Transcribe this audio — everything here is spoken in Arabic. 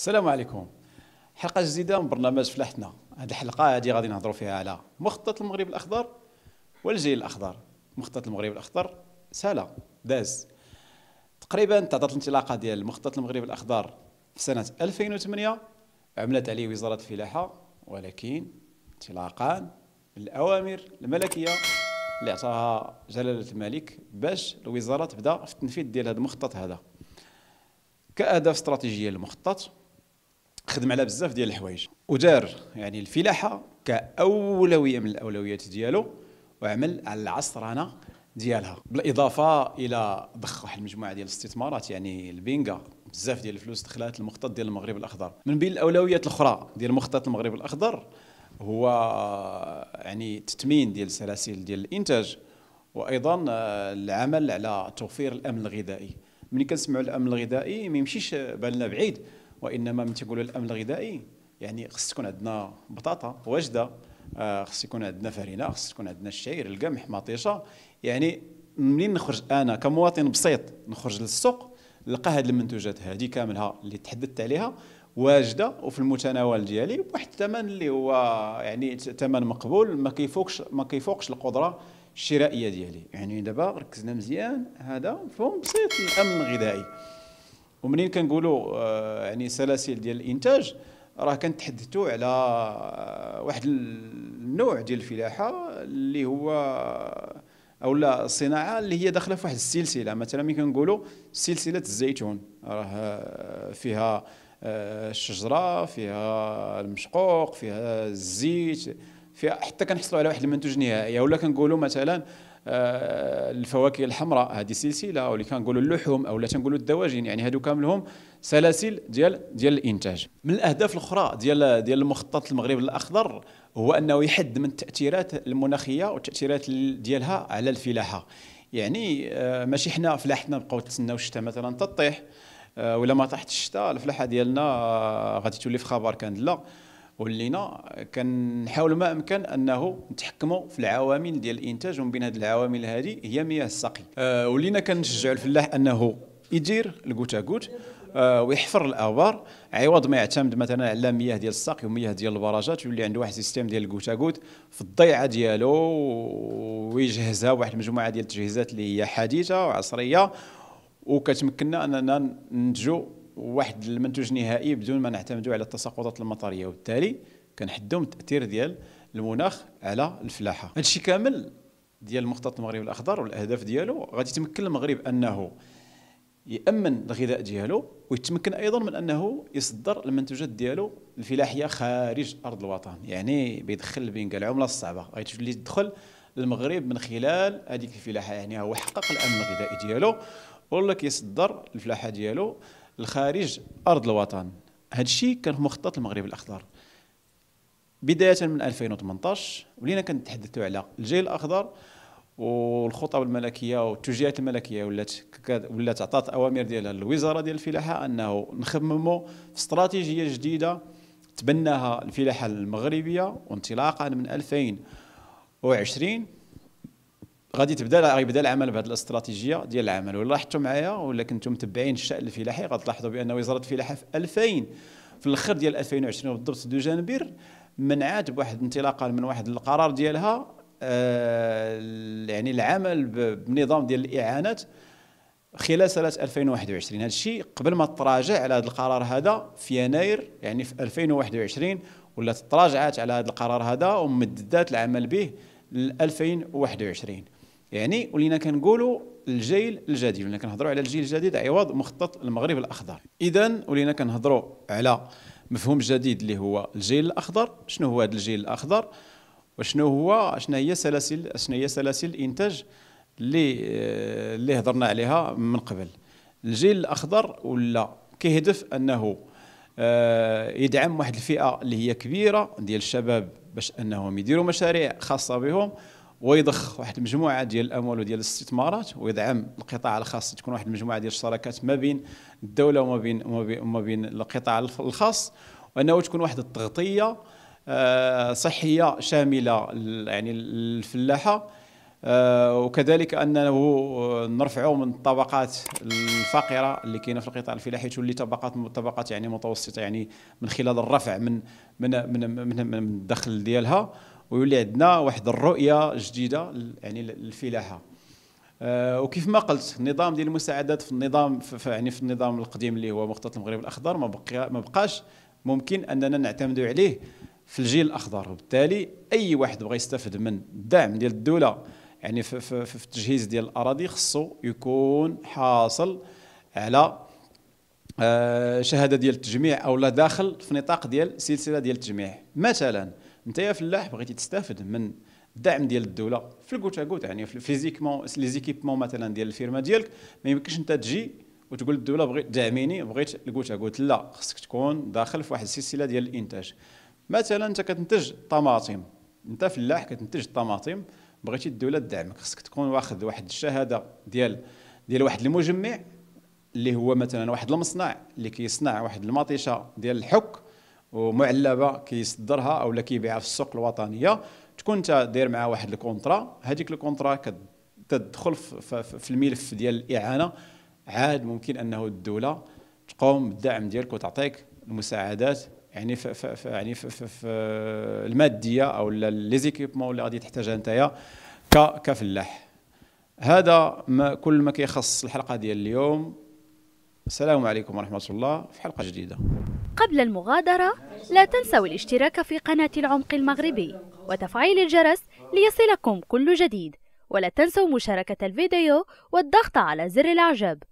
السلام عليكم حلقه جديده من برنامج فلاحتنا هذه الحلقه هذه غادي نهضروا فيها على مخطط المغرب الاخضر والجيل الاخضر مخطط المغرب الاخضر سالا داز تقريبا تعطات الانطلاقه ديال مخطط المغرب الاخضر في سنه 2008 عملت عليه وزاره الفلاحه ولكن انطلاقا الأوامر الملكيه اللي عطاها جلاله الملك باش الوزاره تبدا في التنفيذ ديال هذا المخطط هذا كاهداف استراتيجيه للمخطط خدم على بزاف ديال الحوايج ودار يعني الفلاحه كاولويه من الاولويات ديالو وعمل على العصرنه ديالها بالاضافه الى ضخ واحد المجموعه ديال الاستثمارات يعني البينغا بزاف ديال الفلوس دخلات المخطط ديال المغرب الاخضر من بين الاولويات الاخرى ديال مخطط المغرب الاخضر هو يعني تثمين ديال السلاسل ديال الانتاج وايضا آه، العمل على توفير الامن الغذائي ملي كنسمعوا الامن الغذائي ما يمشيش بالنا بعيد وانما من تيقولوا الامن الغذائي يعني خص تكون عندنا بطاطا واجده آه، خص يكون عندنا فرينه خص تكون عندنا الشعير القمح مطيشه يعني منين نخرج انا كمواطن بسيط نخرج للسوق نلقى هذه المنتوجات هذه كاملها اللي تحدثت عليها واجده وفي المتناول ديالي بواحد الثمن اللي هو يعني ثمن مقبول ما كيفوقش ما كيفوقش القدره الشرائيه ديالي يعني دابا ركزنا مزيان هذا مفهوم بسيط الامن الغذائي ومنين كنقولوا آه، يعني سلاسل ديال الانتاج راه كنتحدثوا على آه، واحد النوع ديال الفلاحه اللي هو آه، او لا الصناعه اللي هي داخله في واحد السلسله مثلا ملي كنقولوا سلسله الزيتون راه فيها الشجره فيها المشقوق فيها الزيت فيها حتى كنحصلوا على واحد المنتوج نهائي ولا كنقولوا مثلا آه، الفواكه الحمراء هذه سلسله واللي كنقولوا اللحوم او لا تنقولوا الدواجن يعني هادو كاملهم سلاسل ديال ديال الانتاج من الاهداف الاخرى ديال ديال المخطط المغرب الاخضر هو انه يحد من التاثيرات المناخيه والتاثيرات ديالها على الفلاحه يعني آه، ماشي حنا فلاحتنا نبقاو نتسناو الشتاء مثلا تطيح آه، ولا ما طاحت الشتاء الفلاحه ديالنا غادي تولي في خبر كان لا ولينا نعم، كنحاول ما امكن انه نتحكموا في العوامل ديال الانتاج ومن بين هذه العوامل هذه هي مياه السقي أه ولينا كنشجعوا الفلاح انه يدير الكوتاكوت آه، ويحفر الابار عوض ما يعتمد مثلا على مياه ديال السقي ومياه ديال البراجات يولي عنده واحد سيستيم ديال الكوتاكوت في الضيعه ديالو ويجهزها واحد المجموعه ديال التجهيزات اللي هي حديثه وعصريه وكتمكننا اننا ننتجوا واحد المنتوج نهائي بدون ما نعتمدوا على التساقطات المطريه وبالتالي كنحدوا من التاثير ديال المناخ على الفلاحه هذا الشيء كامل ديال المخطط المغربي الاخضر والاهداف ديالو غادي يتمكن المغرب انه يامن الغذاء ديالو ويتمكن ايضا من انه يصدر المنتوجات ديالو الفلاحيه خارج ارض الوطن يعني بيدخل البنكه العمله الصعبه غادي تدخل للمغرب من خلال هذيك الفلاحه يعني هو حقق الامن الغذائي ديالو ولا كيصدر الفلاحه ديالو الخارج ارض الوطن هذا الشيء كان في مخطط المغرب الاخضر بدايه من 2018 ولينا كنتحدثوا على الجيل الاخضر والخطب الملكيه والتوجيهات الملكيه ولات ولات عطات اوامر ديالها للوزاره ديال الفلاحه انه نخمموا في استراتيجيه جديده تبناها الفلاحه المغربيه وانطلاقا من 2020 غادي تبدا غيبدا العمل بهذه الاستراتيجيه ديال العمل ولا لاحظتوا معايا ولا كنتم متبعين الشان الفلاحي غتلاحظوا بان وزاره الفلاحه في 2000 في الاخر ديال 2020 بالضبط دو جانبير منعات بواحد انطلاقا من واحد القرار ديالها آه يعني العمل بنظام ديال الاعانات خلال سنه 2021 هذا الشيء قبل ما تراجع على هذا القرار هذا في يناير يعني في 2021 ولا تراجعات على هذا القرار هذا ومددات العمل به ل 2021 يعني ولينا كنقولوا الجيل الجديد ولينا كنهضروا على الجيل الجديد عوض مخطط المغرب الاخضر اذا ولينا كنهضروا على مفهوم جديد اللي هو الجيل الاخضر شنو هو هذا الجيل الاخضر وشنو هو شنو هي سلاسل شنو هي سلاسل الانتاج اللي اللي هضرنا عليها من قبل الجيل الاخضر ولا كيهدف انه آه، يدعم واحد الفئه اللي هي كبيره ديال الشباب باش انهم يديروا مشاريع خاصه بهم ويضخ واحد المجموعه ديال الاموال وديال الاستثمارات ويدعم القطاع الخاص تكون واحد المجموعه ديال الشراكات ما بين الدوله وما بين وما بين القطاع الخاص وانه تكون واحد التغطيه آه، صحيه شامله يعني للفلاحه آه، وكذلك انه نرفعوا من الطبقات الفقيره اللي كاينه في القطاع الفلاحي تولي طبقات طبقات يعني متوسطه يعني من خلال الرفع من من من, من, من الدخل ديالها ويولي عندنا واحد الرؤيه جديده يعني للفلاحه آه، وكيف ما قلت النظام ديال المساعدات في النظام في يعني في النظام القديم اللي هو مخطط المغرب الاخضر ما بقى ما بقاش ممكن اننا نعتمدوا عليه في الجيل الاخضر وبالتالي اي واحد بغى يستفد من الدعم ديال الدوله يعني في, في, في التجهيز ديال الاراضي خصو يكون حاصل على آه، شهاده ديال التجميع او لا داخل في نطاق ديال سلسله ديال التجميع مثلا انت يا فلاح بغيتي تستافد من الدعم ديال الدوله في الكوتا كوت يعني فيزيكمون لي زيكيبمون مثلا ديال الفيرما ديالك ما يمكنش انت تجي وتقول الدوله بغيت دعميني بغيت الكوتا كوت لا خصك تكون داخل في واحد السلسله ديال الانتاج مثلا انت كتنتج طماطم انت فلاح كتنتج الطماطم بغيتي الدوله تدعمك خصك تكون واخذ واحد الشهاده ديال ديال واحد المجمع اللي هو مثلا واحد المصنع اللي كيصنع واحد المطيشه ديال الحك ومعلبه كيصدرها او كيبيعها في السوق الوطنيه تكون انت داير معاه واحد الكونترا هذيك الكونترا كتدخل في الملف ديال الاعانه عاد ممكن انه الدوله تقوم بالدعم ديالك وتعطيك المساعدات يعني في في في يعني في في في الماديه او ليزيكيبمون اللي غادي تحتاجها انت كفلاح هذا ما كل ما كيخص الحلقه ديال اليوم السلام عليكم ورحمة الله في حلقة جديدة قبل المغادرة لا تنسوا الاشتراك في قناة العمق المغربي وتفعيل الجرس ليصلكم كل جديد ولا تنسوا مشاركة الفيديو والضغط على زر الإعجاب